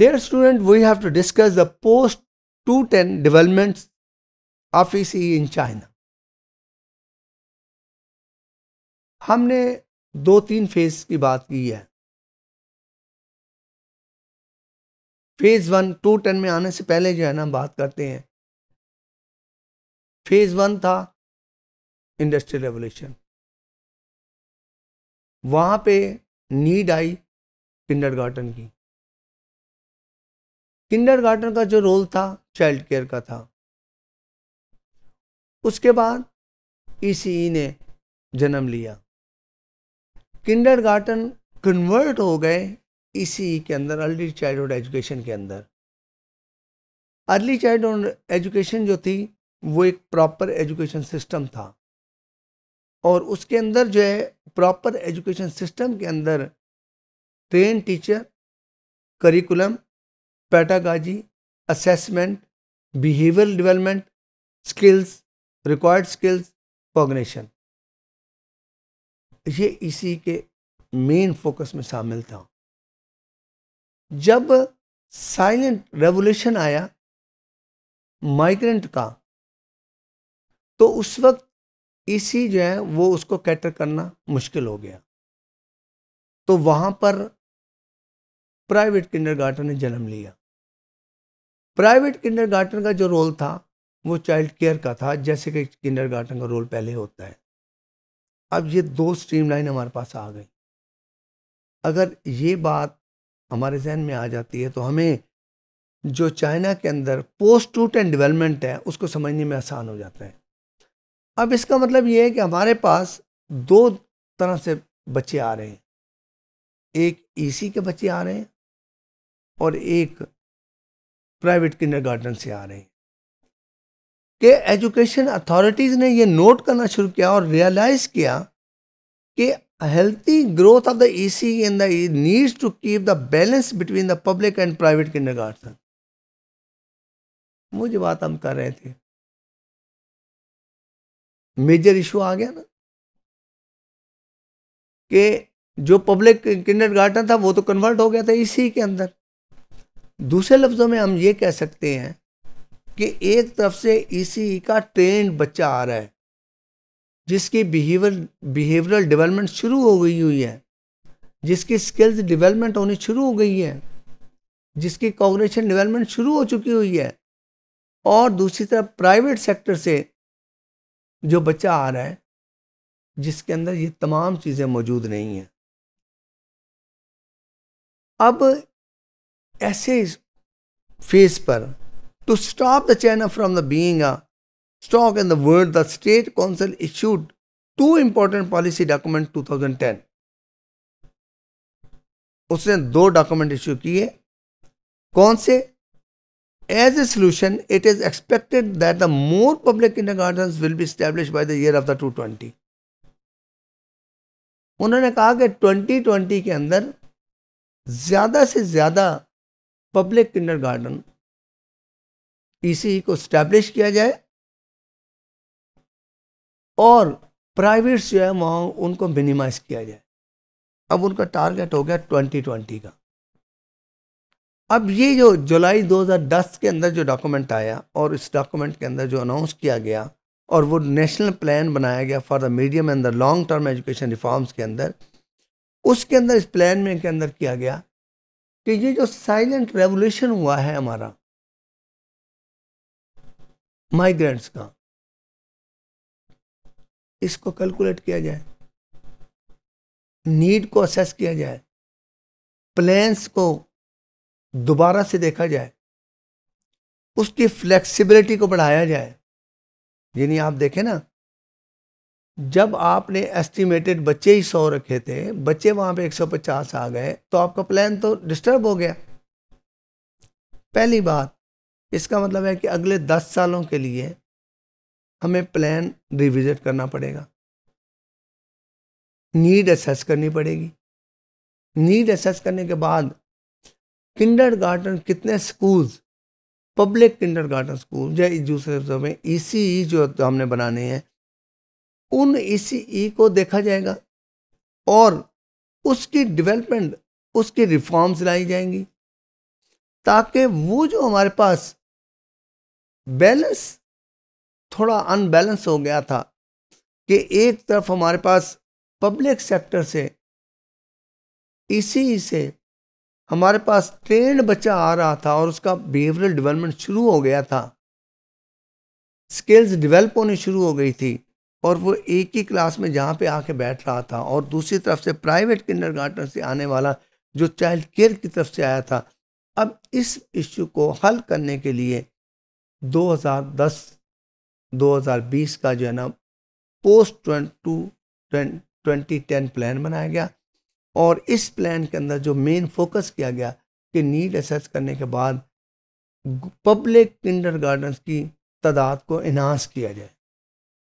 Dear student, we have to discuss the post-210 developments of ECE e in China. हमने दो तीन phase की बात की है फेज वन टू टेन में आने से पहले जो है ना बात करते हैं फेज वन था इंडस्ट्रियल रेवोल्यूशन वहां पे नीड आई किंडर की गार्डन का जो रोल था चाइल्ड केयर का था उसके बाद ई e e ने जन्म लिया गार्डन कन्वर्ट हो गए ई e के अंदर अर्ली चाइल्डहुड एजुकेशन के अंदर अर्ली चाइल्डहुड एजुकेशन जो थी वो एक प्रॉपर एजुकेशन सिस्टम था और उसके अंदर जो है प्रॉपर एजुकेशन सिस्टम के अंदर train teacher curriculum pedagogy assessment behaviour development skills required skills cognition. ये इसी के मेन फोकस में शामिल था जब साइलेंट रेवोल्यूशन आया माइग्रेंट का तो उस वक्त इसी जो है वो उसको कैटर करना मुश्किल हो गया तो वहाँ पर प्राइवेट किंडरगार्टन ने जन्म लिया प्राइवेट किंडर का जो रोल था वो चाइल्ड केयर का था जैसे कि किंडर का रोल पहले होता है अब ये दो लाइन हमारे पास आ गई अगर ये बात हमारे जहन में आ जाती है तो हमें जो चाइना के अंदर पोस्ट टूट एंड डेवलपमेंट है उसको समझने में आसान हो जाता है अब इसका मतलब ये है कि हमारे पास दो तरह से बच्चे आ रहे हैं एक ईसी e के बच्चे आ रहे हैं और एक प्राइवेट गार्डन से आ रहे हैं कि एजुकेशन अथॉरिटीज़ ने ये नोट करना शुरू किया और रियलाइज़ किया कि healthy growth of the EC in the it e e needs to keep the balance between the public and private kindergarten. वो जो बात हम कर रहे थे मेजर इशू आ गया ना कि जो पब्लिक गार्डन था वो तो कन्वर्ट हो गया था इसी e के अंदर दूसरे लफ्ज़ों में हम ये कह सकते हैं कि एक तरफ से ई का ट्रेंड बच्चा आ रहा है जिसकी बिहेवियर बिहेवियरल डेवलपमेंट शुरू हो गई हुई है जिसकी स्किल्स डेवलपमेंट होनी शुरू हो गई है जिसकी कॉग्रेशन डेवलपमेंट शुरू हो चुकी हुई है और दूसरी तरफ प्राइवेट सेक्टर से जो बच्चा आ रहा है जिसके अंदर ये तमाम चीज़ें मौजूद नहीं हैं अब ऐसे फेज पर to stop the chain from the being stuck in the world the state council issued two important policy document 2010 उसने दो डॉक्यूमेंट इश्यू किए कौन से as a solution it is expected that the more public kinder garden will be establish by the year of the two twenty उन्होंने कहा कि twenty twenty के अंदर ज्यादा से ज्यादा पब्लिक किंडर गार्डन इसी को स्टैब्लिश किया जाए और प्राइवेट्स जो है वहाँ उनको मिनिमाइज किया जाए अब उनका टारगेट हो गया ट्वेंटी ट्वेंटी का अब ये जो जुलाई 2010 के अंदर जो डॉक्यूमेंट आया और इस डॉक्यूमेंट के अंदर जो अनाउंस किया गया और वो नेशनल प्लान बनाया गया for the medium and the long term education reforms के अंदर उसके अंदर इस प्लान में के अंदर किया गया कि ये जो साइलेंट रेवोल्यूशन हुआ है हमारा माइग्रेंट्स का इसको कैलकुलेट किया जाए नीड को असेस किया जाए प्लान्स को दोबारा से देखा जाए उसकी फ्लेक्सिबिलिटी को बढ़ाया जाए यानी आप देखें ना जब आपने एस्टिमेटेड बच्चे ही सौ रखे थे बच्चे वहां पे 150 आ गए तो आपका प्लान तो डिस्टर्ब हो गया पहली बात इसका मतलब है कि अगले दस सालों के लिए हमें प्लान रिविजिट करना पड़ेगा नीड असेस करनी पड़ेगी नीड असेस करने के बाद किंडर गार्डन कितने schools public kinder garden school या दूसरे शब्दों में ई e e जो हमने बनाने हैं उन इसी ई e को देखा जाएगा और उसकी डेवलपमेंट उसकी रिफॉर्म्स लाई जाएंगी ताकि वो जो हमारे पास बैलेंस थोड़ा अनबैलेंस हो गया था कि एक तरफ हमारे पास पब्लिक सेक्टर से इसी e से हमारे पास ट्रेंड बच्चा आ रहा था और उसका बिहेवियरल डेवलपमेंट शुरू हो गया था स्किल्स डेवलप होनी शुरू हो गई थी और वो एक ही क्लास में जहाँ पे आके बैठ रहा था और दूसरी तरफ से प्राइवेट किंडर से आने वाला जो चाइल्ड केयर की तरफ से आया था अब इस इश्यू को हल करने के लिए 2010 2020 का जो है ना post twenty twenty ten plan बनाया गया और इस प्लान के अंदर जो मेन फोकस किया गया कि नीड असेस करने के बाद पब्लिक किंडर गार्डन की तादाद को इनहांस किया जाए